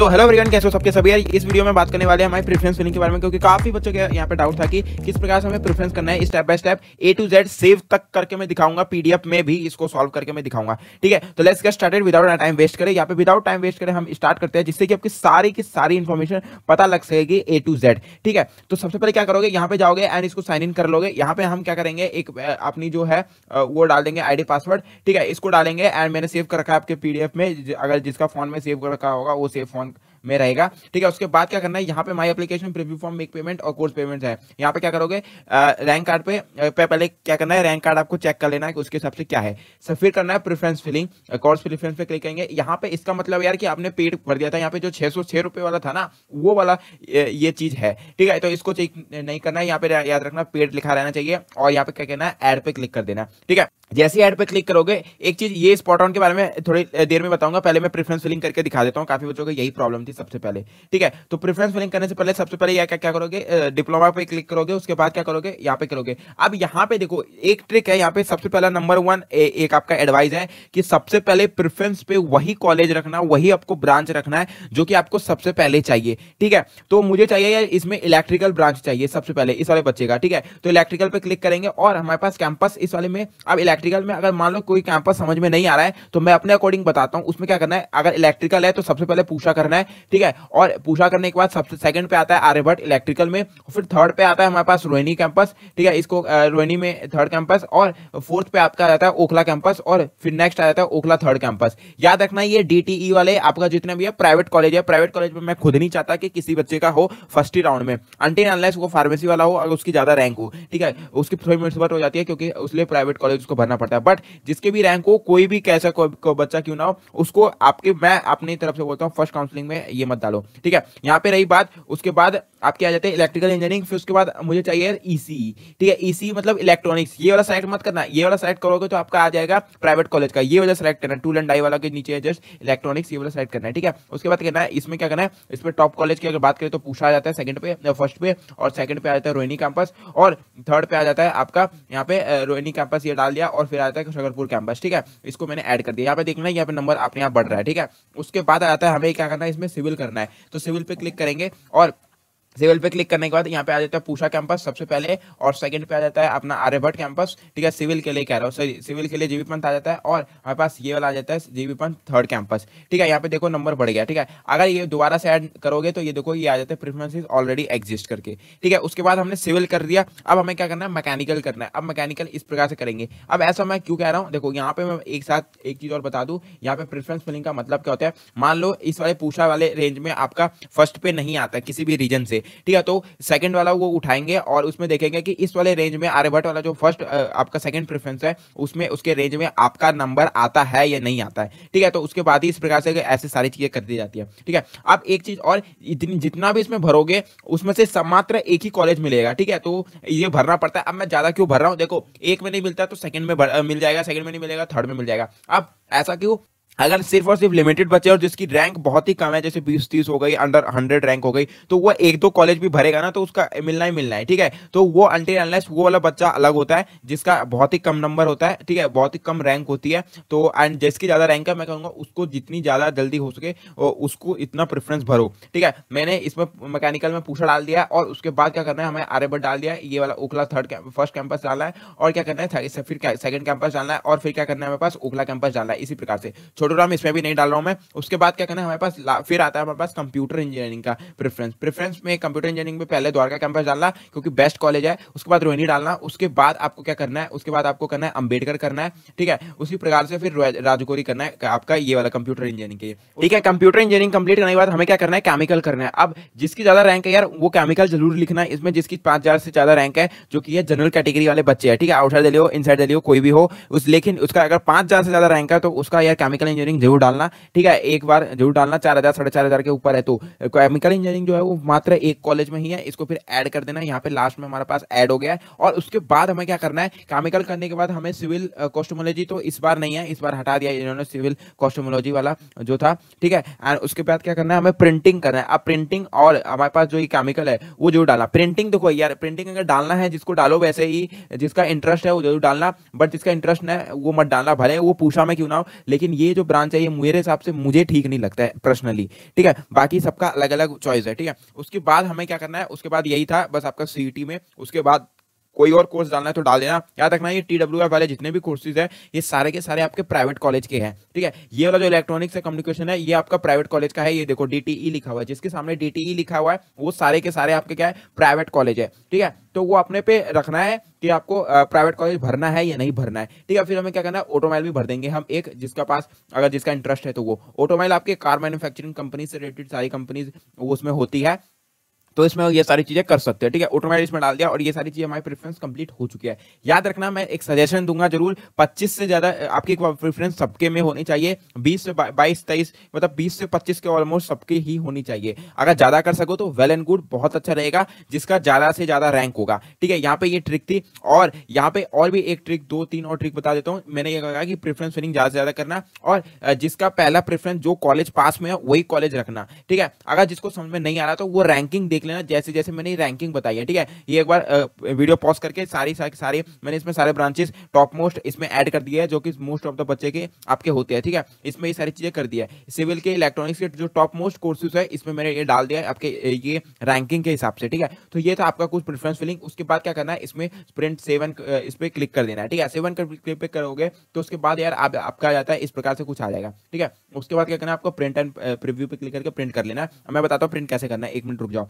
So hello वरीगन कैसे हो सबके सभी यार इस वीडियो में बात करने वाले हैं हमारे प्रेफरेंस फिलिंग के बारे में क्योंकि काफी बच्चों के यहाँ पे डाउट था कि किस प्रकार से हमें प्रेफरेंस करना है step by step A to Z save तक करके मैं दिखाऊंगा पीडीएफ में भी इसको सॉल्व करके मैं दिखाऊंगा ठीक है तो let's get started without time waste करें यहाँ पे विदाउट टाइम वेस्ट करें हम स्टार्ट करते हैं जिससे कि आपकी सारी की सारी इन्फॉर्मेशन पता लग सकेगी ए टू जेड ठीक है तो सबसे पहले क्या करोगे यहाँ पे जाओगे एंड इसको साइन इन कर लोगे यहाँ पे हम क्या करेंगे एक अपनी जो है वो डाल देंगे आई पासवर्ड ठीक है इसको डालेंगे एंड मैंने सेव कर रखा है आपके पीडीएफ में अगर जिसका फोन में सेव कर रखा होगा वो सेव फोन में रहेगा ठीक है उसके बाद क्या करना है यहाँ पे my application preview form make payment और कोर्स पेमेंट है यहाँ पे क्या करोगे रैंक कार्ड पे, पहले क्या करना है रैंक कार्ड आपको चेक कर लेना है कि उसके हिसाब से क्या है सर फिर करना है प्रेफरेंस फिलिंग कोर्स प्रेफरेंस पे क्लिक करेंगे यहाँ पे इसका मतलब यार कि आपने पेड भर दिया था यहाँ पे जो छह सौ छह रुपये वाला था ना वो वाला ये चीज है ठीक है तो इसको चेक नहीं करना है यहाँ पे याद रखना पेड लिखा रहना चाहिए और यहाँ पे क्या कहना है एड पे क्लिक कर देना ठीक है जैसे ऐड पर क्लिक करोगे एक चीज ये स्पॉट ऑन के बारे में थोड़ी देर में बताऊंगा पहले मैं प्रेफरेंस फिलिंग करके दिखा देता हूँ काफी बच्चों को यही प्रॉब्लम थी सबसे पहले ठीक है तो प्रेफरेंस फिलिंग करने से पहले सबसे पहले यहाँ क्या क्या करोगे डिप्लोमा पे क्लिक करोगे उसके बाद क्या करोगे यहाँ पे करोगे अब यहाँ पे देखो एक ट्रिक है यहाँ पे सबसे पहला नंबर वन एक आपका एडवाइस है कि सबसे पहले प्रेफरेंस पे वही कॉलेज रखना वही आपको ब्रांच रखना है जो कि आपको सबसे पहले चाहिए ठीक है तो मुझे चाहिए इसमें इलेक्ट्रिकल ब्रांच चाहिए सबसे पहले इस वाले बच्चे का ठीक है तो इलेक्ट्रिकल पे क्लिक करेंगे और हमारे पास कैंपस इस वाले में अब इलेक्ट्रिक इलेक्ट्रिकल में अगर मान लो कोई कैंपस समझ में नहीं आ रहा है तो मैं अपने अकॉर्डिंग बताता हूँ उसमें क्या करना है अगर इलेक्ट्रिकल है तो सबसे पहले पूछा करना है ठीक है और पूछा करने के बाद सबसे सेकंड पे आता है आर्यभट्ट इलेक्ट्रिकल में फिर थर्ड पे आता है हमारे पास रोहिणी कैंपस ठीक है इसको रोहिणी में थर्ड कैंपस और फोर्थ पे आपका आ जाता है ओखला कैंपस और फिर नेक्स्ट आ जाता है ओखला थर्ड कैंपस याद रखना ये डी वाले आपका जितना भी है प्राइवेट कॉलेज है प्राइवेट कॉलेज में मैं खुद नहीं चाहता कि किसी बच्चे का हो फर्स्ट ही राउंड में अंटी अनलेस वो फार्मेसी वाला हो और उसकी ज्यादा रैंक हो ठीक है उसकी थोड़ी मिनट हो जाती है क्योंकि उसके प्राइवेट कॉलेज उसको भरना करना पड़ता है बट जिसके भी रैंक हो कोई भी कैसा को, को बच्चा क्यों ना हो उसको आपके मैं अपनी तरफ से बोलता हूँ फर्स्ट काउंसलिंग में ये मत डालो ठीक है यहाँ पे रही बात उसके बाद आपके आ जाते हैं इलेक्ट्रिकल इंजीनियरिंग फिर उसके बाद मुझे चाहिए ईसी e e। ठीक है ईसी e मतलब इलेक्ट्रॉनिक्स ये वाला साइड मत करना ये वाला साइड करोगे तो आपका आ जाएगा प्राइवेट कॉलेज का ये वाला सेलेक्ट करना टूल एंड डाई वाला के नीचे जस्ट इलेक्ट्रॉनिक्स ये वाला सेलेक्ट करना है ठीक है उसके बाद कहना है इसमें क्या करना है इसमें टॉप कॉलेज की अगर बात करें तो पूछा आ जाता है सेकंड पे फर्स्ट पे और सेकंड पे आ जाता है रोहिणी कैंपस और थर्ड पे आ जाता है आपका यहाँ पे रोहिणी कैंपस ये डाल दिया और फिर आता है खशगरपुर कैंपस ठीक है इसको मैंने ऐड कर दिया यहाँ पे देखना है यहाँ पे नंबर अपने आप बढ़ रहा है ठीक है उसके बाद आता है हमें क्या करना है इसमें सिविल करना है तो सिविल पे क्लिक करेंगे और सिविल पे क्लिक करने के बाद यहाँ पे आ जाता है पूषा कैंपस सबसे पहले और सेकंड पे आ जाता है अपना आर्यभट्ट कैंपस ठीक है सिविल के लिए कह रहा हूँ सॉरी सिविल के लिए जीवी पंत आ जाता है और हमारे पास ये वाला आ जाता है जीवी पंत थर्ड कैंपस ठीक है यहाँ पे देखो नंबर बढ़ गया ठीक है अगर ये दोबारा से एड करोगे तो ये देखो ये आ जाता है प्रिफरेंस ऑलरेडी एग्जिस्ट करके ठीक है उसके बाद हमने सिविल कर दिया अब हमें क्या करना है मैकेनिकल करना है अब मैकेनिकल इस प्रकार से करेंगे अब ऐसा मैं क्यों कह रहा हूँ देखो यहाँ पे मैं एक साथ एक चीज और बता दूँ यहाँ पे प्रिफरेंस फिलिंग का मतलब क्या होता है मान लो इस वाले पूछा वाले रेंज में आपका फर्स्ट पे नहीं आता किसी भी रीजन से ठीक है तो सेकंड वाला वो उठाएंगे और उसमें देखेंगे कि इस वाले रेंज में आर्यभट्ट वाला जो फर्स्ट आपका सेकंड प्रेफरेंस है उसमें उसके रेंज में आपका नंबर आता है या नहीं आता है ठीक है तो उसके बाद ही इस प्रकार से ऐसे सारी चीजें कर दी जाती है ठीक है अब एक चीज और जितना भी इसमें भरोगे उसमें से मात्र एक ही कॉलेज मिलेगा ठीक है तो ये भरना पड़ता है अब मैं ज्यादा क्यों भर रहा हूँ देखो एक में नहीं मिलता तो सेकंड में मिल जाएगा सेकंड में नहीं मिलेगा थर्ड में मिल जाएगा अब ऐसा क्यों अगर सिर्फ और सिर्फ लिमिटेड बच्चे और जिसकी रैंक बहुत ही कम है जैसे बीस तीस हो गई अंडर हंड्रेड रैंक हो गई तो वो एक दो कॉलेज भी भरेगा ना तो उसका मिलना ही मिलना है ठीक है तो वो अंटिल अनलेस वो वाला बच्चा अलग होता है जिसका बहुत ही कम नंबर होता है ठीक है बहुत ही कम रैंक होती है तो एंड जिसकी ज़्यादा रैंक है मैं कहूँगा उसको जितनी ज़्यादा जल्दी हो सके उसको इतना प्रेफरेंस भरो ठीक है मैंने इसमें मैकेनिकल में पूछा डाल दिया और उसके बाद क्या करना है हमें आर्यभ डाल दिया ये वाला ओखला थर्ड फर्स्ट कैंपस डालना है और क्या करना है फिर सेकंड कैंपस डालना है और फिर क्या करना है हमारे पास ओखला कैंपस डालना है इसी प्रकार से छोटे फोटोग्राम इसमें भी नहीं डाल रहा हूँ मैं उसके बाद क्या करना है हमारे पास फिर आता है हमारे पास कंप्यूटर इंजीनियरिंग का प्रेफरेंस प्रेफरेंस में कंप्यूटर इंजीनियरिंग में पहले द्वारका कैंपस डालना क्योंकि बेस्ट कॉलेज है उसके बाद रोहिणी डालना उसके बाद आपको क्या करना है उसके बाद आपको करना है अम्बेडकर करना है ठीक है उसी प्रकार से फिर राजगोरी करना है आपका ये वाला कंप्यूटर इंजीनियरिंग के लिए ठीक है कंप्यूटर इंजीनियरिंग कंप्लीट करने के बाद हमें क्या करना है केमिकल करना है अब जिसकी ज्यादा रैंक है यार वो केमिकल जरूर लिखना है इसमें जिसकी पांच से ज्यादा रैंक है जो कि है जनरल कैटेगरी वाले बच्चे है ठीक है आउटसाइड ले लो इन ले लो कोई भी हो उस लेकिन उसका अगर पांच से ज्यादा रैंक है तो उसका यार केमिकल इंजीनियरिंग जरूर डालना ठीक है एक बार जरूर डालना चार हज़ार साढ़े चार हज़ार के ऊपर है तो केमिकल इंजीनियरिंग जो है वो मात्र एक कॉलेज में ही है इसको फिर ऐड कर देना यहाँ पे लास्ट में हमारे पास ऐड हो गया है और उसके बाद हमें क्या करना है केमिकल करने के बाद हमें सिविल कॉस्टोमोलॉजी तो इस बार नहीं है इस बार हटा दिया इन्होंने सिविल कॉस्टोमोलॉजी वाला जो था ठीक है एंड उसके बाद क्या करना है हमें प्रिंटिंग करना है अब प्रिंटिंग और हमारे पास जो ये केमिकल है वो जरूर डालना प्रिंटिंग देखो यार प्रिंटिंग अगर डालना है जिसको डालो वैसे ही जिसका इंटरेस्ट है वो जरूर डालना बट जिसका इंटरेस्ट है वो मत डालना भले वो पूछा मैं क्यों ना हो लेकिन ये जो ब्रांच है ये मेरे हिसाब से मुझे ठीक नहीं लगता है पर्सनली ठीक है बाकी सबका अलग अलग चॉइस है ठीक है उसके बाद हमें क्या करना है उसके बाद यही था बस आपका सी में उसके बाद कोई और कोर्स डालना है तो डाल देना याद रखना ये टी डब्ल्यू एफ वाले जितने भी कोर्सेज है ये सारे के सारे आपके प्राइवेट कॉलेज के हैं ठीक है ये वाला जो इलेक्ट्रॉनिक्स है कम्युनिकेशन है ये आपका प्राइवेट कॉलेज का है ये देखो डीटीई e लिखा हुआ है जिसके सामने डीटीई e लिखा हुआ है वो सारे के सारे आपके क्या है प्राइवेट कॉलेज है ठीक है तो वो अपने पे रखना है कि आपको प्राइवेट कॉलेज भरना है या नहीं भरना है ठीक है फिर हमें क्या करना है ऑटोमाइल भी भर देंगे हम एक जिसका पास अगर जिसका इंटरेस्ट है तो वो ऑटोमाइल आपके कार मैन्युफैक्चरिंग कंपनी से रिलेटेड सारी कंपनीज उसमें होती है तो इसमें ये सारी चीजें कर सकते हैं ठीक है ऑटोमेटिक इसमें डाल दिया और ये सारी चीजें हमारी प्रेफरेंस कंप्लीट हो चुकी है याद रखना मैं एक सजेशन दूंगा जरूर 25 से ज्यादा आपकी प्रेफरेंस सबके में होनी चाहिए 20 से 22 23 मतलब 20 से 25 के ऑलमोस्ट सबके ही होनी चाहिए अगर ज्यादा कर सको तो वेल एंड गुड बहुत अच्छा रहेगा जिसका ज्यादा से ज्यादा रैंक होगा ठीक है यहाँ पे ये ट्रिक थी और यहाँ पे और भी एक ट्रिक दो तीन और ट्रिक बता देता हूँ मैंने ये कहा कि प्रेफरेंस विनिंग ज्यादा से ज्यादा करना और जिसका पहला प्रेफरेंस जो कॉलेज पास में है वही कॉलेज रखना ठीक है अगर जिसको समझ में नहीं आ रहा तो वो रैंकिंग देख लेना जैसे जैसे मैंने रैंकिंग बताई है ठीक है ये एक बार वीडियो पॉज करके सारी सारी मैंने इसमें सारे ब्रांचेस टॉप मोस्ट इसमें ऐड कर दिया है जो कि मोस्ट ऑफ द बच्चे के आपके होते हैं ठीक है इसमें ये सारी चीज़ें कर दिया है सिविल के इलेक्ट्रॉनिक्स के जो टॉप मोस्ट कोर्सेज है इसमें मैंने ये डाल दिया है आपके ये रैंकिंग के हिसाब से ठीक है तो ये था आपका कुछ प्रेफरेंस फिलिंग उसके बाद क्या करना है इसमें स्प्रिंट सेवन इस पर क्लिक कर देना है ठीक है सेवन क्लिक पर करोगे तो उसके बाद यार आपका आ जाता है इस प्रकार से कुछ आ जाएगा ठीक है उसके बाद क्या करना है आपको प्रिंट एंड प्रिव्यू पे क्लिक करके प्रिंट कर लेना मैं बताता हूँ प्रिंट कैसे करना है एक मिनट रुक जाओ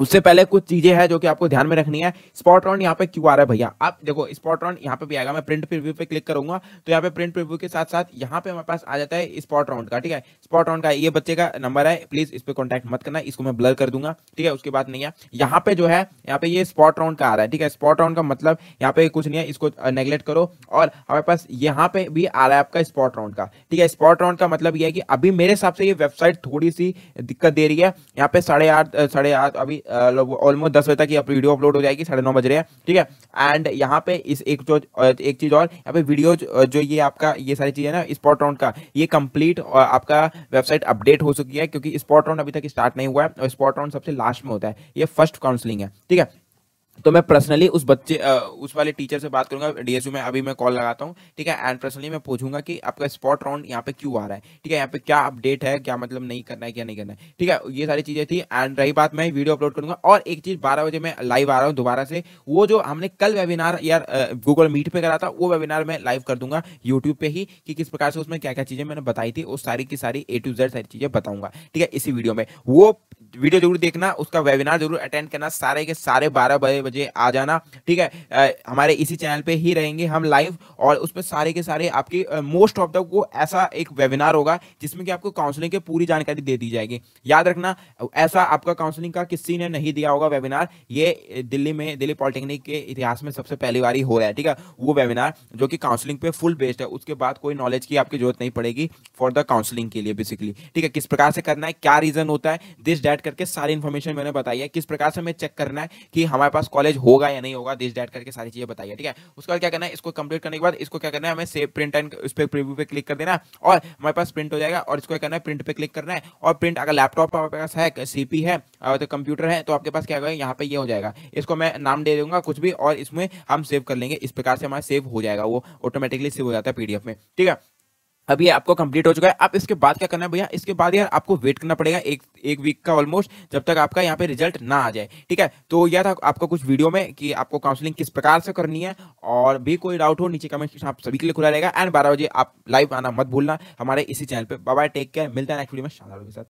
उससे पहले कुछ चीजें हैं जो कि आपको ध्यान में रखनी है स्पॉट राउंड यहाँ पे क्यू आ रहा है भैया आप देखो स्पॉट राउंड यहाँ पे भी आएगा मैं प्रिंट प्रीव्यू पे क्लिक करूंगा तो यहाँ पे प्रिंट प्रीव्यू के साथ साथ यहाँ पे हमारे पास आ जाता है स्पॉट राउंड का ठीक है स्पॉट राउंड का ये बच्चे का नंबर है प्लीज इस पर कॉन्टेक्ट मत करना इसको मैं ब्लर कर दूंगा ठीक है उसके बाद नहीं है यहाँ पे जो है यहाँ पे ये स्पॉट राउंड का आ रहा है ठीक है स्पॉट राउंड का मतलब यहाँ पे कुछ नहीं है इसको नेग्लेक्ट करो और हमारे पास यहाँ पे भी आ रहा है आपका स्पॉट राउंड का ठीक है स्पॉट राउंड का मतलब यह है कि अभी मेरे हिसाब से ये वेबसाइट थोड़ी सी दिक्कत दे रही है यहाँ पे साढ़े आठ साढ़े आठ अभी ऑलमोस्ट दस बजे तक ये वीडियो अपलोड हो जाएगी साढ़े नौ बज रहे हैं ठीक है एंड यहाँ पे इस एक जो एक चीज और यहाँ पे वीडियो जो ये आपका ये सारी चीज़ है ना स्पॉट राउंड का ये कंप्लीट आपका वेबसाइट अपडेट हो चुकी है क्योंकि स्पॉट राउंड अभी तक स्टार्ट नहीं हुआ है और स्पॉट राउंड सबसे लास्ट में होता है ये फर्स्ट काउंसलिंग है ठीक है तो मैं पर्सनली उस बच्चे उस वाले टीचर से बात करूंगा डीएसयू में अभी मैं कॉल लगाता हूँ ठीक है एंड पर्सनली मैं पूछूंगा कि आपका स्पॉट राउंड यहाँ पे क्यों आ रहा है ठीक है यहाँ पे क्या अपडेट है क्या मतलब नहीं करना है क्या नहीं करना है ठीक है ये सारी चीजें थी एंड रही बात मैं वीडियो अपलोड करूंगा और एक चीज बारह बजे मैं लाइव आ रहा हूँ दोबारा से वो जो हमने कल वेबिनार यार गूगल मीट पर करा था वो वेबिनार मैं लाइव कर दूंगा यूट्यूब पे ही कि किस प्रकार से उसमें क्या क्या चीजें मैंने बताई थी वो सारी की सारी ए टू जेड सारी चीजें बताऊंगा ठीक है इसी वीडियो में वो वीडियो जरूर देखना उसका वेबिनार जरूर अटेंड करना सारे के सारे बारह बजे बजे आ जाना ठीक है आ, हमारे इसी चैनल पे ही रहेंगे हम लाइव और उस पर सारे के सारे आपके मोस्ट ऑफ द वो ऐसा एक वेबिनार होगा जिसमें कि आपको काउंसलिंग की पूरी जानकारी दे दी जाएगी याद रखना ऐसा आपका काउंसलिंग का किसी ने नहीं दिया होगा वेबिनार ये दिल्ली में दिल्ली पॉलिटेक्निक के इतिहास में सबसे पहली बार हो रहा है ठीक है वो वेबिनार जो कि काउंसलिंग पे फुल बेस्ड है उसके बाद कोई नॉलेज की आपकी जरूरत नहीं पड़ेगी फॉर द काउंसलिंग के लिए बेसिकली ठीक है किस प्रकार से करना है क्या रीजन होता है दिस डेट डैट करके सारी इन्फॉर्मेशन मैंने बताई है किस प्रकार से हमें चेक करना है कि हमारे पास कॉलेज होगा या नहीं होगा दिस डैट करके सारी चीजें बताइए ठीक है उसके बाद क्या करना है इसको कंप्लीट करने के बाद इसको क्या करना है हमें सेव प्रिंट एंड उस पर प्रिव्यू पे क्लिक कर देना और हमारे पास प्रिंट हो जाएगा और इसको क्या करना है प्रिंट पे क्लिक करना है और प्रिंट अगर लैपटॉप आपके पास है सीपी है तो कंप्यूटर है तो आपके पास क्या होगा यहाँ पे ये हो जाएगा इसको मैं नाम दे दूंगा कुछ भी और इसमें हम सेव कर लेंगे इस प्रकार से हमारा सेव हो जाएगा वो ऑटोमेटिकली सेव हो जाता है पीडीएफ में ठीक है अब ये आपको कंप्लीट हो चुका है अब इसके बाद क्या करना है भैया इसके बाद यार आपको वेट करना पड़ेगा एक एक वीक का ऑलमोस्ट जब तक आपका यहाँ पे रिजल्ट ना आ जाए ठीक है तो यह था आपका कुछ वीडियो में कि आपको काउंसलिंग किस प्रकार से करनी है और भी कोई डाउट हो नीचे कमेंट आप सभी के लिए खुला रहेगा एंड बारह बजे आप लाइव आना मत भूलना हमारे इसी चैनल पर बाय टेक केयर मिलता है नेक्स्ट वीडियो में शानदार के साथ